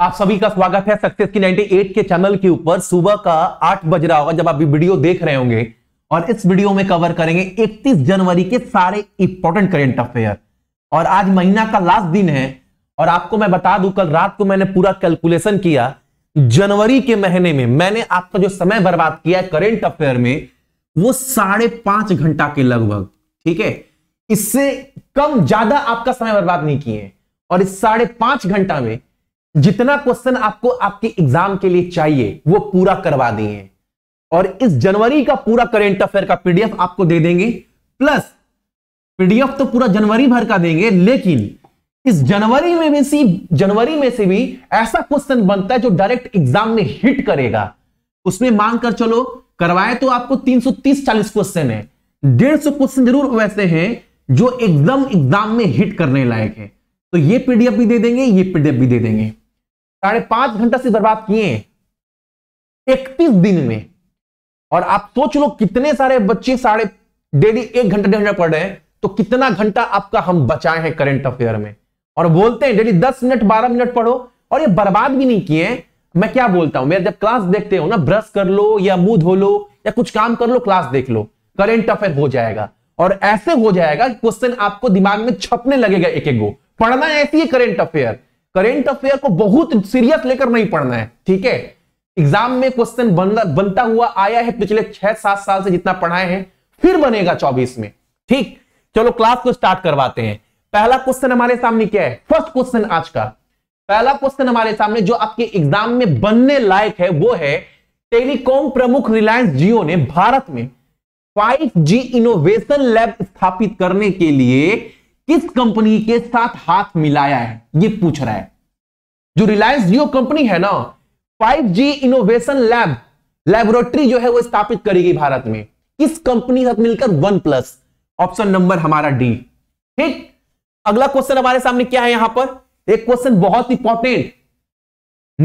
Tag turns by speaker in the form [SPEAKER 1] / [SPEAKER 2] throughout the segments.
[SPEAKER 1] आप सभी का स्वागत है सक्सेस की 98 के चैनल के ऊपर सुबह का आठ बज रहा होगा जब आप वीडियो देख रहे होंगे और इस वीडियो में कवर करेंगे 31 जनवरी के सारे इंपॉर्टेंट करेंट अफेयर और आज महीना का लास्ट दिन है और आपको मैं बता दूं कल रात को मैंने पूरा कैलकुलेशन किया जनवरी के महीने में मैंने आपका जो समय बर्बाद किया करेंट अफेयर में वो साढ़े घंटा के लगभग ठीक है इससे कम ज्यादा आपका समय बर्बाद नहीं किए और इस साढ़े घंटा में जितना क्वेश्चन आपको आपके एग्जाम के लिए चाहिए वो पूरा करवा दिए और इस जनवरी का पूरा करेंट अफेयर का पीडीएफ आपको दे देंगे प्लस पीडीएफ तो पूरा जनवरी भर का देंगे लेकिन इस जनवरी में भी सी जनवरी में से भी ऐसा क्वेश्चन बनता है जो डायरेक्ट एग्जाम में हिट करेगा उसमें मांग कर चलो करवाए तो आपको 330 40 क्वेश्चन है डेढ़ सौ क्वेश्चन जरूर वैसे हैं जो एकदम एग्जाम में हिट करने लायक है तो ये पीडीएफ भी दे देंगे ये पीडीएफ भी दे देंगे साढ़े पांच घंटा से बर्बाद किए इकतीस दिन में और आप सोच लो कितने सारे बच्चे साढ़े डेली एक घंटा डेढ़ घंटा पढ़ रहे हैं तो कितना घंटा आपका हम बचाए हैं करंट अफेयर में और बोलते हैं डेली दस मिनट बारह मिनट पढ़ो और ये बर्बाद भी नहीं किए मैं क्या बोलता हूं मेरा जब क्लास देखते हो ना ब्रश कर लो या मुंह धो लो या कुछ काम कर लो क्लास देख लो करंट अफेयर हो जाएगा और ऐसे हो जाएगा क्वेश्चन आपको दिमाग में छपने लगेगा एक एक गो पढ़ना ऐसी है अफेयर करेंट अफेयर को बहुत सीरियस लेकर नहीं पढ़ना है ठीक है एग्जाम में क्वेश्चन बनता हुआ आया है पिछले छह सात साल से जितना पढ़ाए हैं फिर बनेगा चौबीस में ठीक चलो क्लास को स्टार्ट करवाते हैं पहला क्वेश्चन हमारे सामने क्या है फर्स्ट क्वेश्चन आज का पहला क्वेश्चन हमारे सामने जो आपके एग्जाम में बनने लायक है वो है टेलीकॉम प्रमुख रिलायंस जियो ने भारत में 5G इनोवेशन लैब स्थापित करने के लिए किस कंपनी के साथ हाथ मिलाया है ये पूछ रहा है जो रिलायंस जियो कंपनी है ना 5G इनोवेशन लैब लैबोरेटरी जो है वो स्थापित करेगी भारत में किस कंपनी साथ मिलकर वन प्लस ऑप्शन नंबर हमारा डी ठीक अगला क्वेश्चन हमारे सामने क्या है यहां पर एक क्वेश्चन बहुत इंपॉर्टेंट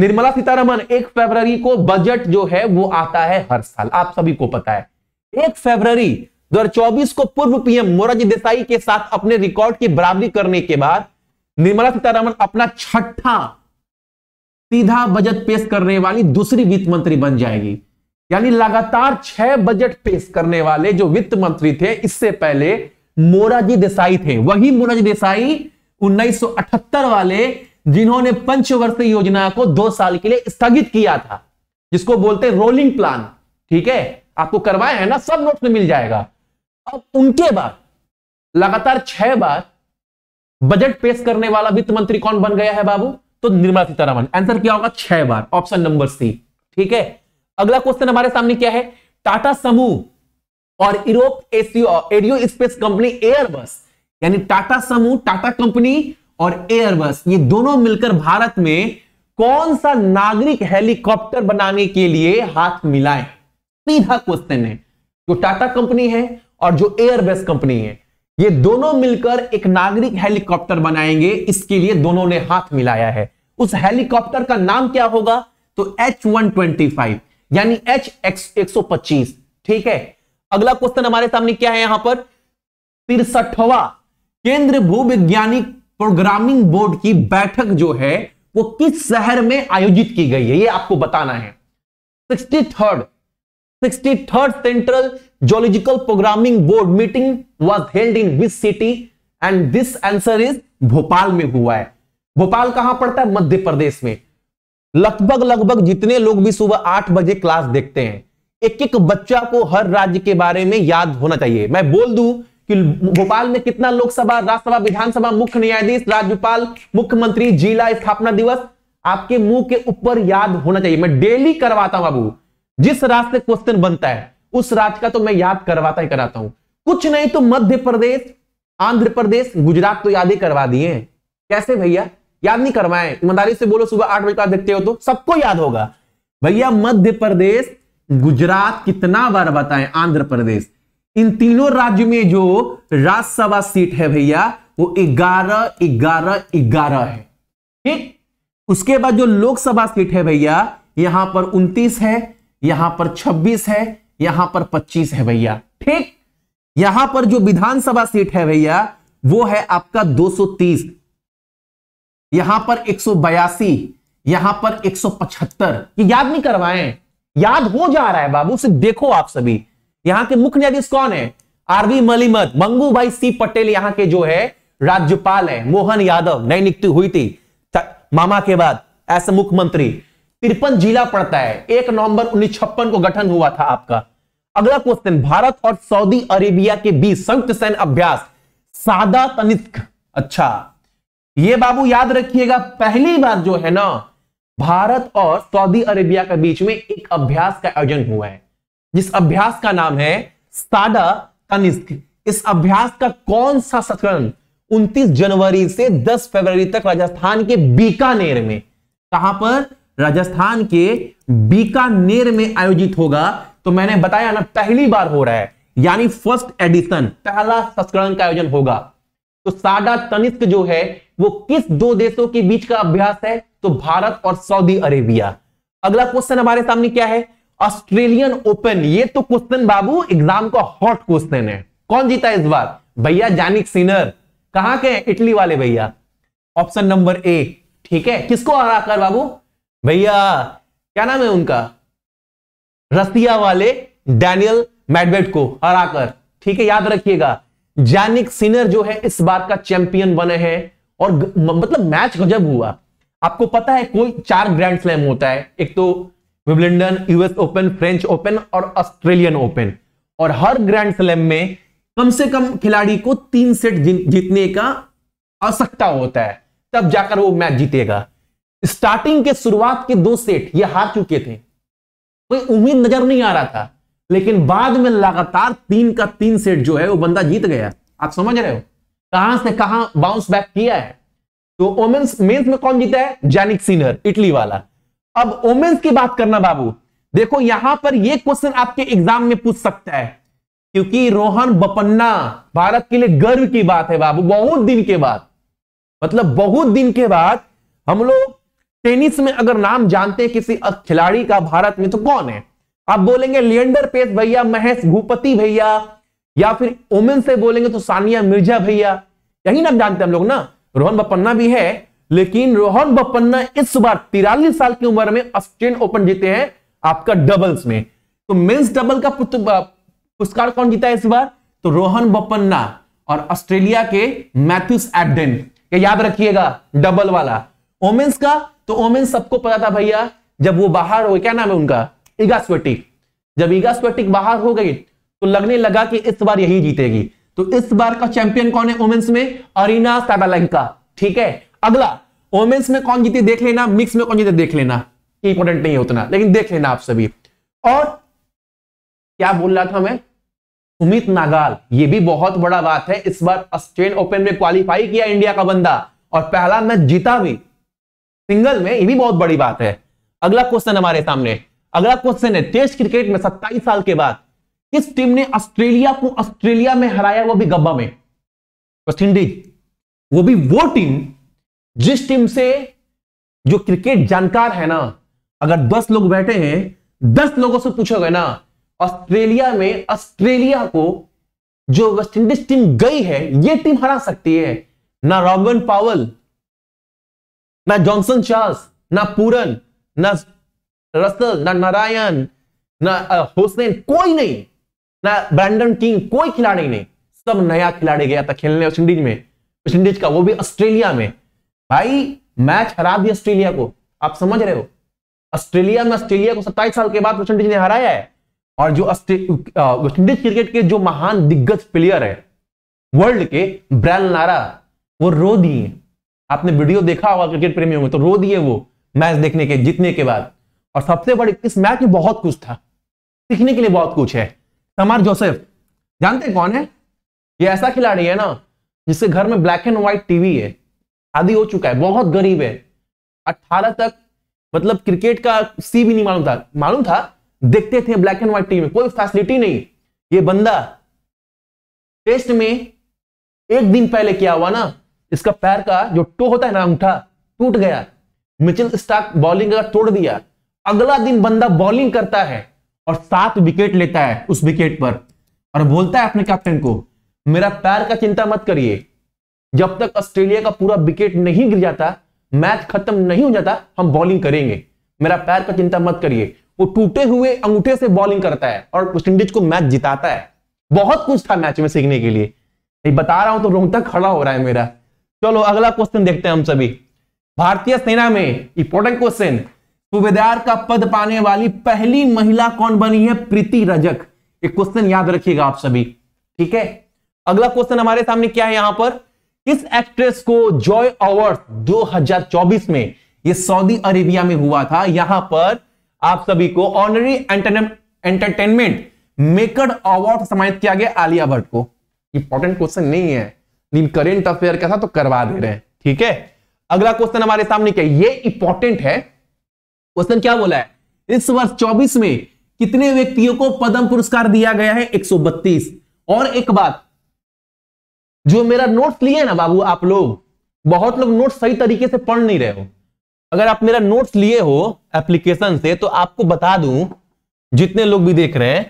[SPEAKER 1] निर्मला सीतारमन एक फरवरी को बजट जो है वो आता है हर साल आप सभी को पता है एक फरवरी 2024 को पूर्व पीएम मोरारजी देसाई के साथ अपने रिकॉर्ड की बराबरी करने के बाद निर्मला सीतारमन अपना छठा सीधा बजट पेश करने वाली दूसरी वित्त मंत्री बन जाएगी यानी लगातार छह बजट पेश करने वाले जो वित्त मंत्री थे इससे पहले मोराजी देसाई थे वही मोराजी देसाई 1978 वाले जिन्होंने पंचवर्षीय योजना को दो साल के लिए स्थगित किया था जिसको बोलते रोलिंग प्लान ठीक है आपको करवाया है ना सब नोट्स में मिल जाएगा अब उनके बाद लगातार छह बार बजट पेश करने वाला वित्त मंत्री कौन बन गया है बाबू तो निर्मला सीतारामन आंसर क्या होगा छह बार ऑप्शन नंबर सी ठीक है अगला क्वेश्चन हमारे सामने क्या है टाटा समूह और यूरोप एसियो एडियो स्पेस कंपनी एयरबस यानी टाटा समूह टाटा कंपनी और एयरबस ये दोनों मिलकर भारत में कौन सा नागरिक हेलीकॉप्टर बनाने के लिए हाथ मिलाए सीधा क्वेश्चन है जो टाटा कंपनी है और जो एयरबेस कंपनी है ये दोनों मिलकर एक नागरिक हेलीकॉप्टर बनाएंगे इसके लिए दोनों ने हाथ मिलाया है उस हेलीकॉप्टर का नाम क्या होगा तो फाइव यानी H ठीक है अगला क्वेश्चन हमारे सामने क्या है यहां पर तिरसठवा केंद्र भूविज्ञानिक प्रोग्रामिंग बोर्ड की बैठक जो है वो किस शहर में आयोजित की गई है ये आपको बताना है sixty third sixty third central zoological programming board meeting was held in which city and this answer is Bhopal में हुआ है भोपाल कहां पड़ता है मध्य प्रदेश में लगभग लगभग जितने लोग भी सुबह आठ बजे क्लास देखते हैं एक एक बच्चा को हर राज्य के बारे में याद होना चाहिए मैं बोल दू कि भोपाल में कितना लोकसभा राज्यसभा विधानसभा मुख्य न्यायाधीश राज्यपाल मुख्यमंत्री जिला स्थापना दिवस आपके मुंह के ऊपर याद होना चाहिए मैं डेली करवाता हूं बाबू जिस से क्वेश्चन बनता है उस राज्य का तो मैं याद करवाता ही कराता हूं कुछ नहीं तो मध्य प्रदेश आंध्र प्रदेश गुजरात तो याद ही करवा दिए कैसे भैया याद नहीं करवाए ईमानदारी से बोलो सुबह आठ बजे का देखते हो तो सबको याद होगा भैया मध्य प्रदेश गुजरात कितना बार बताएं आंध्र प्रदेश इन तीनों राज्य में जो राज्यसभा सीट है भैया वो ग्यारह ग्यारह ग्यारह है ठीक उसके बाद जो लोकसभा सीट है भैया यहां पर उन्तीस है यहां पर 26 है यहां पर 25 है भैया ठीक यहां पर जो विधानसभा सीट है भैया वो है आपका 230 यहां पर बयासी यहां पर 175 ये याद नहीं करवाएं याद हो जा रहा है बाबू सिर्फ देखो आप सभी यहां के मुख्य न्यायाधीश कौन है आरवी मलिमत मंगू भाई सी पटेल यहां के जो है राज्यपाल है मोहन यादव नई नियुक्ति हुई थी मामा के बाद ऐसे मुख्यमंत्री तिरपन जिला पड़ता है एक नवंबर उन्नीस को गठन हुआ था आपका अगला क्वेश्चन भारत और सऊदी अरेबिया के बीच संयुक्त सैन्य अभ्यास सादा तनिस्क अच्छा ये बाबू याद रखिएगा पहली बार जो है ना भारत और सऊदी अरेबिया के बीच में एक अभ्यास का आयोजन हुआ है जिस अभ्यास का नाम है सादा तनिस्क इस अभ्यास का कौन सा संस्करण उनतीस जनवरी से दस फरवरी तक राजस्थान के बीकानेर में कहां पर राजस्थान के बीकानेर में आयोजित होगा तो मैंने बताया ना पहली बार हो रहा है यानी फर्स्ट एडिशन पहला संस्करण का आयोजन होगा तो साडा तनिष्क जो है वो किस दो देशों के बीच का अभ्यास है तो भारत और सऊदी अरेबिया अगला क्वेश्चन हमारे सामने क्या है ऑस्ट्रेलियन ओपन ये तो क्वेश्चन बाबू एग्जाम का हॉट क्वेश्चन है कौन जीता इस बार भैया जानिक सिनर कहा के इटली वाले भैया ऑप्शन नंबर ए ठीक है किसको हरा कर बाबू भैया क्या नाम है उनका रसिया वाले डैनियल मैडवेट को हराकर ठीक है याद रखिएगा जैनिक सिनर जो है इस बार का चैंपियन बने हैं और मतलब मैच गजब हुआ आपको पता है कोई चार ग्रैंड स्लैम होता है एक तो Wimbledon US Open French Open और ऑस्ट्रेलियन ओपन और हर ग्रैंड स्लैम में कम से कम खिलाड़ी को तीन सेट जीतने का आवश्यकता होता है तब जाकर वो मैच जीतेगा स्टार्टिंग के शुरुआत के दो सेट ये हार चुके थे कोई उम्मीद नजर नहीं आ रहा था लेकिन बाद में लगातार तीन का तीन सेट जो है वो बंदा जीत गया आप समझ रहे हो कहां से कहां बाउंस बैक किया है तो ओमेन्स मेंस में कौन जीता है जैनिक सीनर इटली वाला अब ओमेन्स की बात करना बाबू देखो यहां पर यह क्वेश्चन आपके एग्जाम में पूछ सकता है क्योंकि रोहन बपन्ना भारत के लिए गर्व की बात है बाबू बहुत दिन के बाद मतलब बहुत दिन के बाद हम लोग टेनिस में अगर नाम जानते हैं किसी खिलाड़ी का भारत में तो कौन है आप बोलेंगे लियंडर पेस भैया महेश भूपति भैया या फिर ओमेन से बोलेंगे तो सानिया मिर्जा भैया यही नाम जानते हम लोग ना रोहन बपन्ना भी है लेकिन रोहन बपन्ना इस बार तिरालीस साल की उम्र में ऑस्ट्रेलियन ओपन जीते हैं आपका डबल्स में तो मेन्स डबल का पुरस्कार कौन जीता है इस बार तो रोहन बपन्ना और ऑस्ट्रेलिया के मैथ्यूस एडेन याद रखिएगा डबल वाला ओमेन्स का तो ओमेन सबको पता था भैया जब वो बाहर हो क्या नाम है उनका इगास्वेटिक जब इगास्वेटिक बाहर हो गई तो लगने लगा कि इस बार यही जीतेगी तो इस बार का चैंपियन कौन है ओमेन्स में अरिना साबालेंका ठीक है अगला ओमेन्स में कौन जीते देख लेना मिक्स में कौन जीते देख लेना इंपोर्टेंट नहीं है उतना लेकिन देख लेना आप सभी और क्या बोल रहा था मैं उमित नागाल ये भी बहुत बड़ा बात है इस बार ऑस्ट्रेलियन ओपन में क्वालिफाई किया इंडिया का बंदा और पहला मैच जीता भी सिंगल में ये भी बहुत बड़ी बात है अगला क्वेश्चन हमारे सामने अगला क्वेश्चन है टेस्ट क्रिकेट में सत्ताईस साल के बाद किस टीम ने ऑस्ट्रेलिया को ऑस्ट्रेलिया में हराया वो भी गब्बा में वेस्टइंडीज वो भी वो टीम जिस टीम से जो क्रिकेट जानकार है ना अगर दस लोग बैठे हैं दस लोगों से पूछोगे ना ऑस्ट्रेलिया में ऑस्ट्रेलिया को जो वेस्टइंडीज टीम गई है ये टीम हरा सकती है ना रॉबन पावल ना जॉनसन चार्ल्स ना पूरन ना रसल ना नारायण ना हुसैन कोई नहीं ना ब्रैंडन किंग कोई खिलाड़ी नहीं सब नया खिलाड़ी गया था खेलने वेस्ट इंडीज में वेस्ट इंडीज का वो भी ऑस्ट्रेलिया में भाई मैच हरा दिया ऑस्ट्रेलिया को आप समझ रहे हो ऑस्ट्रेलिया में ऑस्ट्रेलिया को सत्ताईस साल के बाद वेस्ट इंडीज ने हराया है और जो वेस्ट इंडीज क्रिकेट के जो महान दिग्गज प्लेयर है वर्ल्ड के ब्रैल नारा वो रो दिए आपने वीडियो देखा होगा क्रिकेट प्रेमियों में तो रो दिए वो मैच देखने के जीतने के बाद और सबसे बड़ी इस मैच में बहुत कुछ था सीखने के लिए बहुत कुछ है समार जोसेफ जानते कौन है ये ऐसा खिलाड़ी है ना जिसके घर में ब्लैक एंड व्हाइट टीवी है आदि हो चुका है बहुत गरीब है अट्ठारह तक मतलब क्रिकेट का सी भी नहीं मालूम था मालूम था देखते थे ब्लैक एंड व्हाइट टीवी में कोई फैसिलिटी नहीं ये बंदा टेस्ट में एक दिन पहले क्या हुआ ना इसका पैर का जो टो होता है ना अंगूठा टूट गया मिचिल स्टार्क बॉलिंग का तोड़ दिया अगला दिन बंदा बॉलिंग करता है और सात विकेट लेता है उस विकेट पर और बोलता है अपने कैप्टन को मेरा पैर का चिंता मत करिए जब तक ऑस्ट्रेलिया का पूरा विकेट नहीं गिर जाता मैच खत्म नहीं हो जाता हम बॉलिंग करेंगे मेरा पैर का चिंता मत करिए वो टूटे हुए अंगूठे से बॉलिंग करता है और वेस्टइंडीज को मैच जिताता है बहुत कुछ था मैच में सीखने के लिए बता रहा हूं तो रोंगटा खड़ा हो रहा है मेरा चलो अगला क्वेश्चन देखते हैं हम सभी भारतीय सेना में इंपोर्टेंट क्वेश्चन सूबेदार का पद पाने वाली पहली महिला कौन बनी है प्रीति रजक एक क्वेश्चन याद रखिएगा आप सभी ठीक है अगला क्वेश्चन हमारे सामने क्या है यहां पर किस एक्ट्रेस को जॉय अवार्ड 2024 में ये सऊदी अरेबिया में हुआ था यहां पर आप सभी को ऑनरी एंटरटेनमेंट मेकर अवार्ड सम्मानित किया गया आलिया भट्ट को इंपॉर्टेंट क्वेश्चन नहीं है मीन करेंट अफेयर का था तो करवा दे रहे हैं ठीक है अगला क्वेश्चन हमारे सामने क्या ये इंपॉर्टेंट है क्वेश्चन क्या बोला है इस वर्ष चौबीस में कितने व्यक्तियों को पद्म पुरस्कार दिया गया है एक और एक बात जो मेरा नोट्स लिए ना बाबू आप लोग बहुत लोग नोट्स सही तरीके से पढ़ नहीं रहे हो अगर आप मेरा नोट्स लिए हो एप्लीकेशन से तो आपको बता दूं जितने लोग भी देख रहे हैं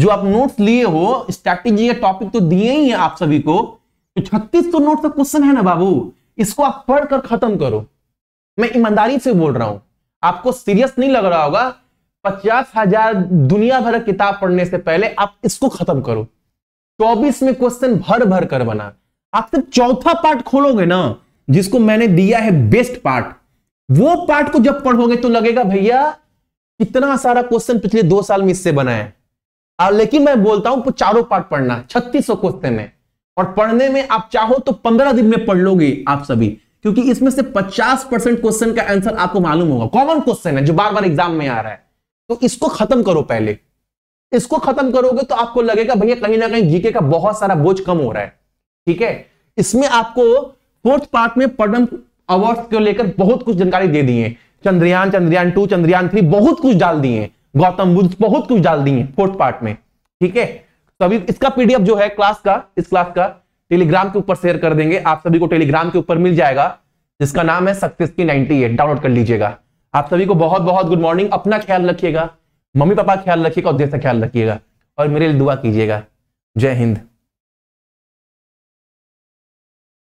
[SPEAKER 1] जो आप नोट्स लिए हो स्ट्रैटेजी या टॉपिक तो दिए ही हैं आप सभी को छत्तीस सौ तो नोट का क्वेश्चन है ना बाबू इसको आप पढ़कर खत्म करो मैं ईमानदारी से बोल रहा हूं आपको सीरियस नहीं लग रहा होगा पचास हजार दुनिया भर किताब पढ़ने से पहले आप इसको खत्म करो चौबीस में क्वेश्चन भर भर कर बना आप सिर्फ चौथा पार्ट खोलोगे ना जिसको मैंने दिया है बेस्ट पार्ट वो पार्ट को जब पढ़ोगे तो लगेगा भैया कितना सारा क्वेश्चन पिछले दो साल में इससे बना है लेकिन मैं बोलता हूं चारों पार्ट पढ़ना छत्तीस क्वेश्चन है और पढ़ने में आप चाहो तो पंद्रह दिन में पढ़ लोगे आप सभी क्योंकि इसमें से पचास परसेंट क्वेश्चन का आंसर आपको मालूम होगा कॉमन क्वेश्चन है जो बार बार एग्जाम में आ रहा है तो इसको खत्म करो पहले इसको खत्म करोगे तो आपको लगेगा भैया कहीं ना कहीं जीके का बहुत सारा बोझ कम हो रहा है ठीक है इसमें आपको फोर्थ पार्ट में पद्म अवार्ड को लेकर बहुत कुछ जानकारी दे दी है चंद्रयान चंद्रयान टू चंद्रयान थ्री बहुत कुछ डाल दिए गौतम बुद्ध बहुत कुछ डाल दिए फोर्थ पार्ट में ठीक है तो अभी इसका पीडीएफ जो है क्लास का इस क्लास का टेलीग्राम के ऊपर शेयर कर देंगे आप सभी को टेलीग्राम के ऊपर मिल जाएगा जिसका नाम है सक्सेस की नाइनटी एट डाउनलोड कर लीजिएगा आप सभी को बहुत बहुत गुड मॉर्निंग अपना ख्याल रखिएगा मम्मी पापा ख्याल रखिएगा और देश का ख्याल रखिएगा और मेरे लिए दुआ कीजिएगा जय हिंद